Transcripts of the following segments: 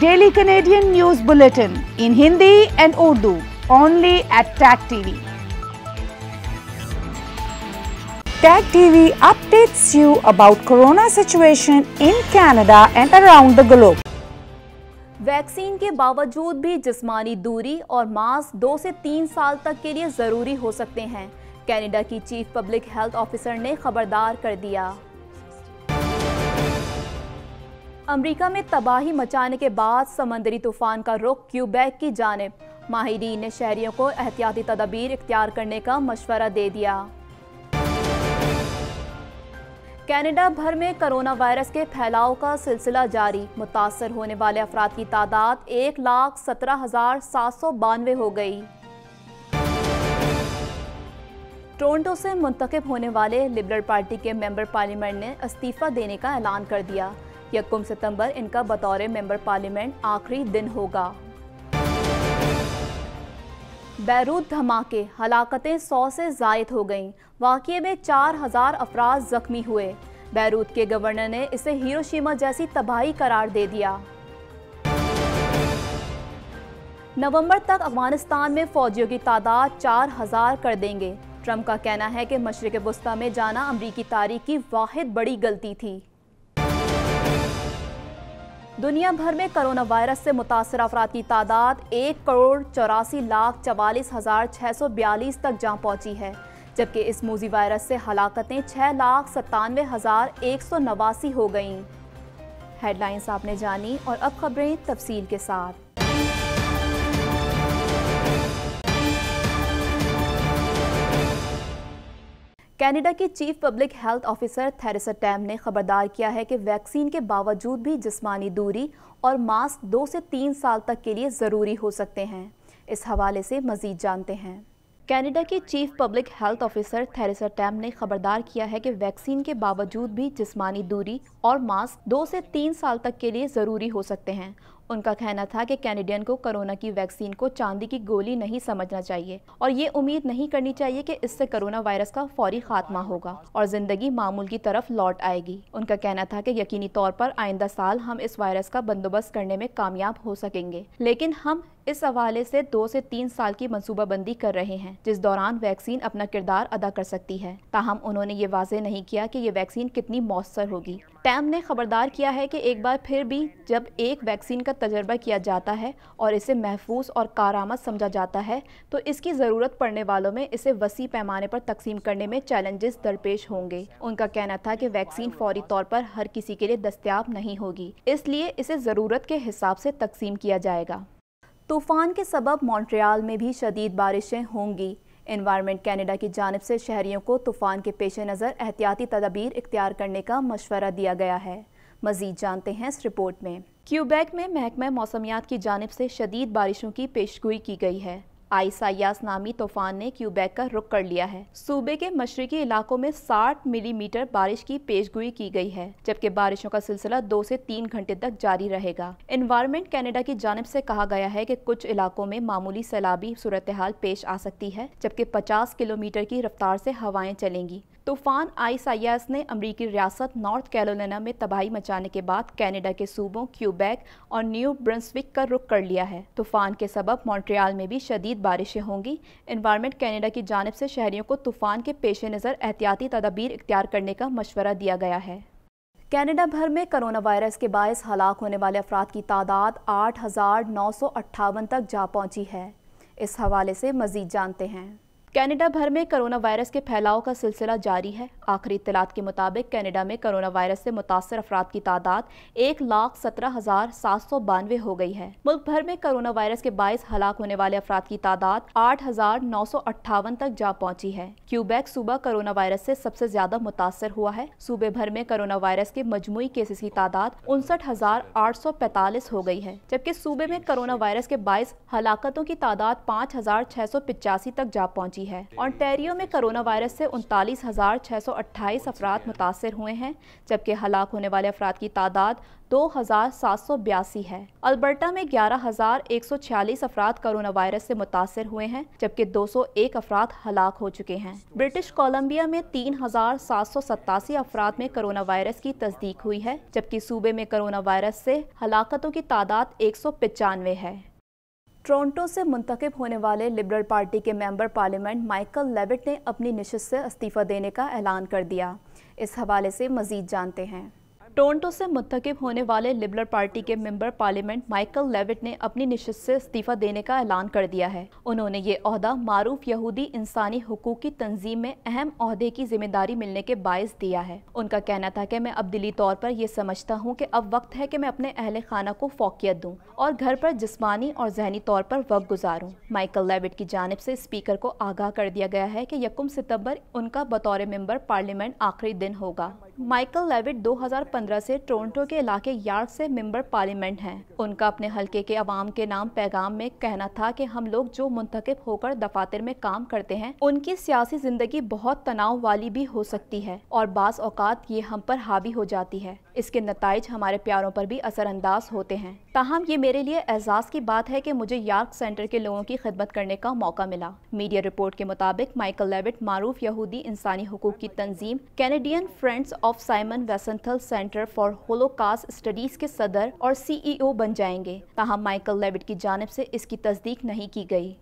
Daily Canadian news bulletin in Hindi and Urdu only at Tag TV Tag TV updates you about corona situation in Canada and around the globe vaccine के बावजूद भी जिस्मानी दूरी और mask दो से तीन साल तक के लिए ज़रूरी हो सकते हैं कनाडा की चीफ पब्लिक हेल्थ ऑफिसर ने खबरदार कर दिया अमरीका में तबाही मचाने के बाद समंदरी तूफान का रुख क्यूबैक की जानब माहरीन ने शहरियों को एहतियाती तदाबीर इख्तियार करने का मशवरा दे दिया कनाडा भर में कोरोना वायरस के फैलाव का सिलसिला जारी मुतासर होने वाले अफराद की तादाद एक लाख सत्रह हज़ार सात सौ बानवे हो गई टोरंटो से मुंतखब होने वाले लिबरल पार्टी के मेंबर पार्लियामेंट ने इस्तीफ़ा देने का ऐलान कर दिया यकुम सितंबर इनका बतौर मेंबर पार्लियामेंट आखिरी दिन होगा बैरूत धमाके हलाकतें सौ से जायद हो गईं वाकये में चार हज़ार अफराज ज़ख्मी हुए बैरूत के गवर्नर ने इसे हिरोशिमा जैसी तबाही करार दे दिया नवंबर तक अफगानिस्तान में फौजियों की तादाद चार हज़ार कर देंगे ट्रंप का कहना है कि मशरक़ वस्ती में जाना अमरीकी तारीख की वाद बड़ी गलती थी दुनिया भर में कोरोना वायरस से मुतासर अफराद की तादाद एक करोड़ चौरासी लाख चवालीस हज़ार छः सौ बयालीस तक जहाँ पहुँची है जबकि इस मोजी वायरस से हलाकतें छः लाख सत्तानवे हज़ार एक सौ नवासी हो गईं हेडलाइंस आपने जानी और अब खबरें तफसील के साथ कनाडा के chief public health officer Theresa Tam ने खबरदार किया है कि वैक्सीन के बावजूद भी जिस्मानी दूरी और मास्क दो से तीन साल तक के लिए ज़रूरी हो सकते हैं इस हवाले से मज़ीद जानते हैं कनाडा के chief public health officer Theresa Tam ने खबरदार किया है कि वैक्सीन के बावजूद भी जिस्मानी दूरी और मास्क दो से तीन साल तक के लिए ज़रूरी हो सकते हैं उनका कहना था कि कैनेडियन को कोरोना की वैक्सीन को चांदी की गोली नहीं समझना चाहिए और ये उम्मीद नहीं करनी चाहिए कि इससे कोरोना वायरस का फौरी खात्मा होगा और जिंदगी मामूल की तरफ लौट आएगी उनका कहना था कि यकीनी तौर पर आइंदा साल हम इस वायरस का बंदोबस्त करने में कामयाब हो सकेंगे लेकिन हम इस हवाले से दो से तीन साल की मनसूबाबंदी कर रहे हैं जिस दौरान वैक्सीन अपना किरदार अदा कर सकती है ताहम उन्होंने ये वाजे नहीं किया कि ये वैक्सीन कितनी मौसर होगी पैम ने खबरदार किया है कि एक बार फिर भी जब एक वैक्सीन का तजर्बा किया जाता है और इसे महफूज और कारामद समझा जाता है तो इसकी ज़रूरत पड़ने वालों में इसे वसी पैमाने पर तकसीम करने में चैलेंजेस दरपेश होंगे उनका कहना था कि वैक्सीन फौरी तौर पर हर किसी के लिए दस्तियाब नहीं होगी इसलिए इसे ज़रूरत के हिसाब से तकसीम किया जाएगा तूफान के सबब मॉन्ट्रियाल में भी शदीद बारिशें होंगी इन्वायरमेंट कैनेडा की जानब से शहरीों को तूफान के पेश नज़र एहतियाती तदाबीर इख्तियार करने का मशवरा दिया गया है मजीद जानते हैं इस रिपोर्ट में क्यूबैक में महकमा मौसमियात की जानब से शदीद बारिशों की पेशगोई की गई है आईसायास नामी तूफान ने क्यूबेक का रुख कर लिया है सूबे के मशरकी इलाकों में 60 मिलीमीटर mm बारिश की पेशगोई की गई है जबकि बारिशों का सिलसिला दो से तीन घंटे तक जारी रहेगा इन्वायरमेंट कनाडा की जानब से कहा गया है कि कुछ इलाकों में मामूली सैलाबी सूरत हाल पेश आ सकती है जबकि 50 किलोमीटर की रफ्तार से हवाएं चलेंगी तूफान आइसाइयास ने अमरीकी रियासत नॉर्थ कैरोलिना में तबाही मचाने के बाद कनाडा के सूबों क्यूबैक और न्यू ब्रंसविक का रुख कर लिया है तूफान के सबब मॉन्ट्रियाल में भी शदीद बारिशें होंगी इन्वायरमेंट कनाडा की जानब से शहरियों को तूफान के पेश नज़र एहतियाती तदाबीर इख्तियार करने का मशवरा दिया गया है कनाडा भर में करोना वायरस के बायस हलाक होने वाले अफराद की तादाद आठ हज़ार नौ सौ अट्ठावन तक जा पहुँची है इस हवाले से मज़ीद जानते हैं कनाडा भर में कोरोना वायरस के फैलाव का सिलसिला जारी है आखिरी इतलात के मुताबिक कनाडा में कोरोना वायरस से मुतासर अफराद की तादाद एक लाख सत्रह हजार सात सौ बानवे हो गई है मुल्क भर में कोरोना वायरस के बायस हलाक होने वाले अफराद की तादाद आठ हजार नौ सौ अट्ठावन तक जा पहुंची है क्यूबैक सूबा कोरोना वायरस से सबसे ज्यादा मुतासर हुआ है सूबे भर में कोरोना वायरस के मजमुई केसेस की तादाद उनसठ हजार आठ सौ पैतालीस हो गई है जबकि सूबे में कोरोना वायरस के बायस हलाकतों की तादाद पाँच हजार छह सौ पिचासी तक जा पहुंची पहुंची है ऑनटेरियो में कोरोना वायरस से उनतालीस हज़ार छः सौ अट्ठाईस अफराद मुतासर हुए हैं जबकि हलाक होने वाले अफराद की तादाद दो हज़ार सात सौ बयासी है अल्बर्टा में ग्यारह हज़ार एक सौ छियालीस अफराद कोरोना वायरस से मुतासर हुए हैं जबकि दो सौ एक अफराद हलाक हो चुके हैं ब्रिटिश कोलम्बिया में तीन हज़ार सात सौ सतासी अफराद में कोरोना वायरस की तस्दीक हुई है जबकि सूबे में कोरोना वायरस से हलाकतों की तादाद एक सौ पचानवे है टोरंटो से मुंतखब होने वाले लिबरल पार्टी के मेंबर पार्लियामेंट माइकल लेविट ने अपनी नशस्त से इस्तीफ़ा देने का ऐलान कर दिया इस हवाले से मज़ीद जानते हैं टोरंटो से मुंतखब होने वाले लिबरल पार्टी के मेंबर पार्लियामेंट माइकल लेविट ने अपनी नशस्त से इस्तीफ़ा देने का ऐलान कर दिया है उन्होंने ये अहदा मारूफ यहूदी इंसानी की तंजीम में अहम अहदे की जिम्मेदारी मिलने के बायस दिया है उनका कहना था कि मैं अब दिली तौर पर यह समझता हूँ कि अब वक्त है कि मैं अपने अहल खाना को फोकियत दूँ और घर पर जिसमानी और जहनी तौर पर वक्त गुजारूँ माइकल लेविट की जानब से स्पीकर को आगाह कर दिया गया है कि यकुम सितम्बर उनका बतौर मेम्बर पार्लियामेंट आखिरी दिन होगा माइकल लेविट 2015 से टोरंटो के इलाके यार्ड से मेंबर पार्लियामेंट हैं उनका अपने हलके के अवाम के नाम पैगाम में कहना था कि हम लोग जो मुंतखब होकर दफातर में काम करते हैं उनकी सियासी ज़िंदगी बहुत तनाव वाली भी हो सकती है और बास औकात ये हम पर हावी हो जाती है इसके नतज हमारे प्यारों पर भी असरअंदाज होते हैं ताहम ये मेरे लिए एजाज़ की बात है कि मुझे यार्क सेंटर के लोगों की खिदमत करने का मौका मिला मीडिया रिपोर्ट के मुताबिक माइकल लेविट मारूफ यहूदी इंसानी हकूक़ की तंजीम Canadian Friends of Simon Wiesenthal Center for Holocaust Studies के सदर और सी ई ओ बन जाएंगे ताहम माइकल लेविट की जानब से इसकी तस्दीक नहीं की गई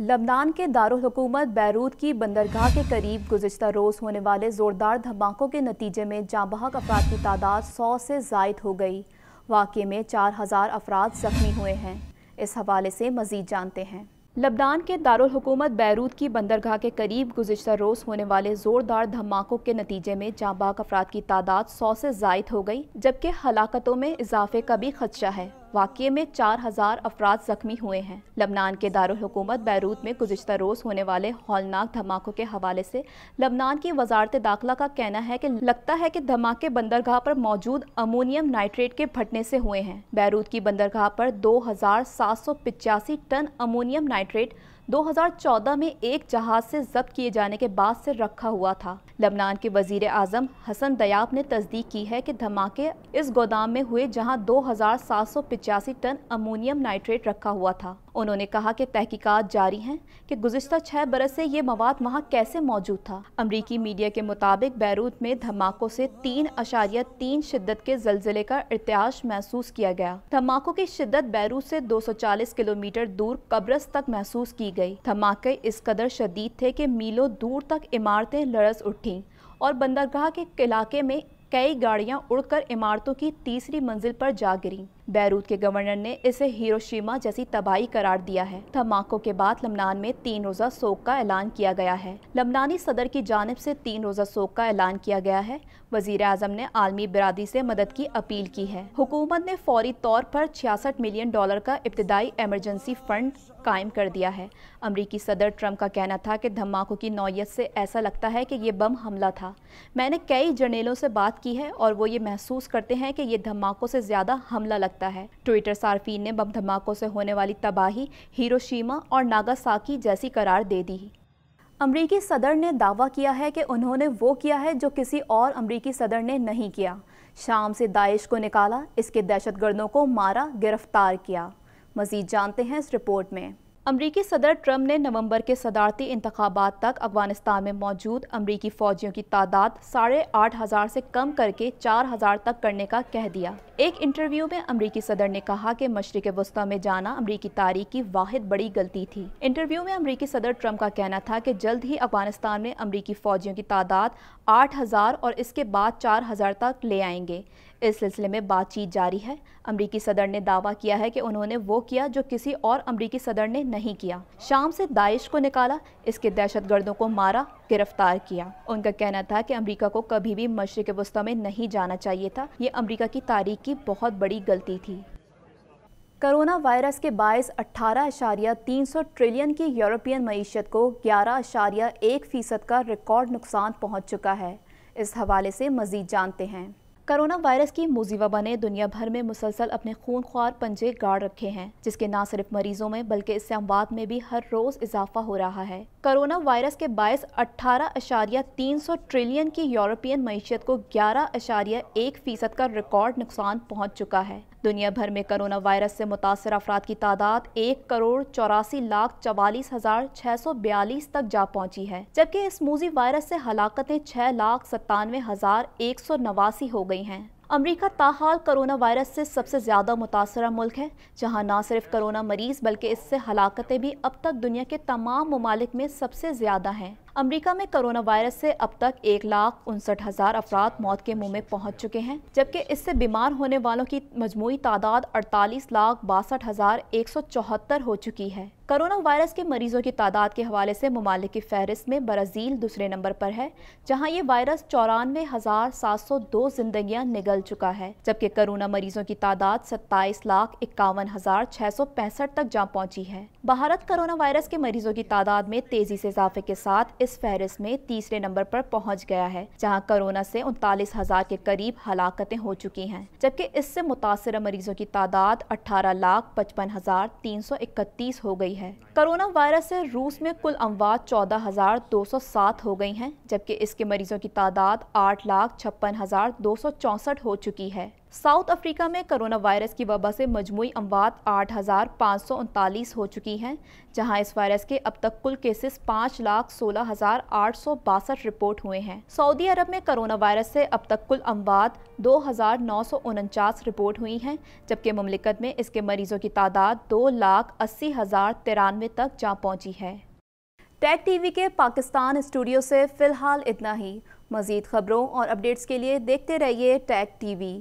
लबनान के दारकूमत बैरूत की बंदरगाह के करीब गुजशत रोज़ होने वाले ज़ोरदार धमाकों के नतीजे में जाँबहक अफराद की तादाद सौ से जायद हो गई वाक़े में चार हज़ार अफराद ज़ख्मी हुए हैं इस हवाले से मज़ीद जानते हैं लबनान के दारकूमत बैरूत की बंदरगाह के करीब गुजशत रोज़ होने वाले ज़ोरदार धमाकों के नतीजे में जाँबाक अफराद की तादाद सौ से जायद हो गई जबकि हलाकतों में इजाफे का भी खदशा है वाक़े में चार हज़ार अफराद जख्मी हुए हैं लबनान के दारकूमत बैरूत में गुजशत रोज़ होने वाले हौलनाक धमाकों के हवाले से लबनान की वजारत दाखिला का कहना है कि लगता है कि धमाके बंदरगाह पर मौजूद अमोनियम नाइट्रेट के फटने से हुए हैं बैरूत की बंदरगाह पर दो हज़ार सात सौ पिचासी टन अमोनियम नाइट्रेट 2014 में एक जहाज से जब्त किए जाने के बाद से रखा हुआ था लबनान के वजीर आजम हसन दयाब ने तस्दीक की है कि धमाके इस गोदाम में हुए जहां 2785 टन अमोनियम नाइट्रेट रखा हुआ था उन्होंने कहा कि तहकीकात जारी हैं कि गुजशत छः बरस से ये मवाद वहाँ कैसे मौजूद था अमरीकी मीडिया के मुताबिक बैरूत में धमाकों से तीन अशारिया तीन शिद्दत के जलजिले का इतिहास महसूस किया गया धमाकों की शिद्दत बैरूत से 240 किलोमीटर दूर कब्रस तक महसूस की गई धमाके इस कदर शदीद थे कि मीलों दूर तक इमारतें लड़स उठी और बंदरगाह के इलाके में कई गाड़ियाँ उड़कर इमारतों की तीसरी मंजिल पर जा गिरी बैरूत के गवर्नर ने इसे हिरोशिमा जैसी तबाही करार दिया है धमाकों के बाद लमनान में तीन रोज़ा शोक का ऐलान किया गया है लमनानी सदर की जानब से तीन रोज़ा शोक का ऐलान किया गया है वजीर अजम ने आलमी बरदरी से मदद की अपील की है हुकूमत ने फौरी तौर पर छियासठ मिलियन डॉलर का इब्तदाई एमरजेंसी फंड कायम कर दिया है अमरीकी सदर ट्रंप का कहना था कि धमाकों की नौयत से ऐसा लगता है कि ये बम हमला था मैंने कई जर्नेलों से बात की है और वो ये महसूस करते हैं कि ये धमाकों से ज़्यादा हमला लग सकता है ट्विटर सार्फिन ने बम धमाकों से होने वाली तबाही हिरोशीमा और नागासाकी जैसी करार दे दी अमरीकी सदर ने दावा किया है कि उन्होंने वो किया है जो किसी और अमरीकी सदर ने नहीं किया शाम से दाइश को निकाला इसके दहशतगर्दों को मारा गिरफ्तार किया मज़ीद जानते हैं इस रिपोर्ट में अमरीकी सदर ट्रम्प ने नवंबर के सदारती इंतबात तक अफगानिस्तान में मौजूद अमरीकी फ़ौजियों की तादाद साढ़े आठ हज़ार से कम करके चार हज़ार तक करने का कह दिया एक इंटरव्यू में अमरीकी सदर ने कहा कि मशरक वस्ती में जाना अमरीकी तारीख की वाहिद बड़ी गलती थी इंटरव्यू में अमरीकी सदर ट्रंप का कहना था कि जल्द ही अफगानिस्तान में अमरीकी फ़ौजियों की तादाद आठ हज़ार और इसके बाद चार हज़ार तक ले आएंगे इस सिलसिले में बातचीत जारी है अमरीकी सदर ने दावा किया है कि उन्होंने वो किया जो किसी और अमरीकी सदर ने नहीं किया शाम से दाइश को निकाला इसके दहशत गर्दों को मारा गिरफ्तार किया उनका कहना था कि अमरीका को कभी भी मशरक वस्ता में नहीं जाना चाहिए था ये अमरीका की तारीख की बहुत बड़ी गलती थी कोरोना वायरस के बायस अट्ठारह अशारिया तीन सौ ट्रिलियन की यूरोपियन मीशत को ग्यारह अशारिया एक फ़ीसद का रिकॉर्ड नुकसान पहुंच चुका है इस हवाले से मज़ीद जानते हैं कोरोना वायरस की मुजीवबा ने दुनिया भर में मुसलसल अपने खून ख्वार पंजे गाड़ रखे हैं जिसके ना सिर्फ मरीजों में बल्कि इस्लामाबाद में भी हर रोज़ इजाफा हो रहा है कोरोना वायरस के बायस अट्ठारह अशारिया तीन सौ ट्रिलियन की यूरोपियन मीशत को ग्यारह अशारिया एक फ़ीसद का रिकॉर्ड नुकसान पहुंच चुका है दुनिया भर में कोरोना वायरस से मुतासर अफराद की तादाद एक करोड़ चौरासी लाख चवालीस हजार छह सौ बयालीस तक जा पहुंची है जबकि इस मूजी वायरस से हलाकतें छह लाख सत्तानवे हजार एक सौ नवासी हो गई हैं अमरीका ताहाल करोना वायरस से सबसे ज़्यादा मुतासर मुल्क है जहाँ ना सिर्फ करोना मरीज़ बल्कि इससे हलाकतें भी अब तक दुनिया के तमाम ममालिक में सबसे ज़्यादा हैं अमरीका में कोरोना वायरस से अब तक एक लाख उनसठ हज़ार अफराद मौत के मुंह में पहुंच चुके हैं जबकि इससे बीमार होने वालों की मजमू तादाद अड़तालीस लाख बासठ हज़ार एक सौ चौहत्तर हो चुकी है कोरोना वायरस के मरीजों की तादाद के हवाले से ममालिक की फहरिस्त में ब्राज़ील दूसरे नंबर पर है जहाँ ये वायरस चौरानवे हज़ार सात सौ दो जिंदगियां निगल चुका है जबकि कोरोना मरीजों की तादाद सत्ताईस लाख इक्यावन हज़ार छः सौ पैंसठ तक जा पहुँची है भारत कोरोना वायरस के मरीजों की तादाद में तेजी से इजाफे के साथ इस फहरिस्त में तीसरे नंबर पर पहुंच गया है जहां कोरोना से उनतालीस हजार के करीब हलाकतें हो चुकी हैं जबकि इससे मुतासर मरीजों की तादाद अठारह लाख पचपन हजार तीन सौ इकतीस हो गई है कोरोना वायरस से रूस में कुल अमवात चौदह हज़ार दो सौ सात हो गई हैं जबकि इसके मरीजों की तादाद आठ लाख छप्पन हज़ार दो सौ चौंसठ हो चुकी है साउथ अफ्रीका में कोरोना वायरस की वबा से मजमू अमवात आठ हज़ार पाँच सौ उनतालीस हो चुकी हैं जहां इस वायरस के अब तक कुल केसेस पाँच लाख सोलह हज़ार आठ सौ बासठ रिपोर्ट हुए हैं सऊदी अरब में कोरोना वायरस से अब तक कुल अमवात दो हज़ार नौ सौ उनचास रिपोर्ट हुई हैं जबकि ममलिकत में इसके मरीजों की तादाद दो लाख अस्सी हज़ार तिरानवे बानवे तक जा पहुंची है टैग टीवी के पाकिस्तान स्टूडियो से फिलहाल इतना ही मज़ीद खबरों और अपडेट्स के लिए देखते रहिए Tag TV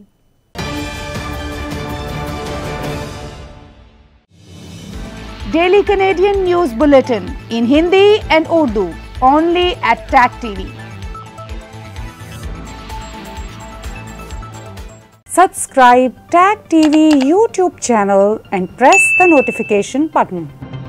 daily Canadian news bulletin in Hindi and Urdu only at Tag TV Subscribe Tag TV YouTube channel and press the notification button.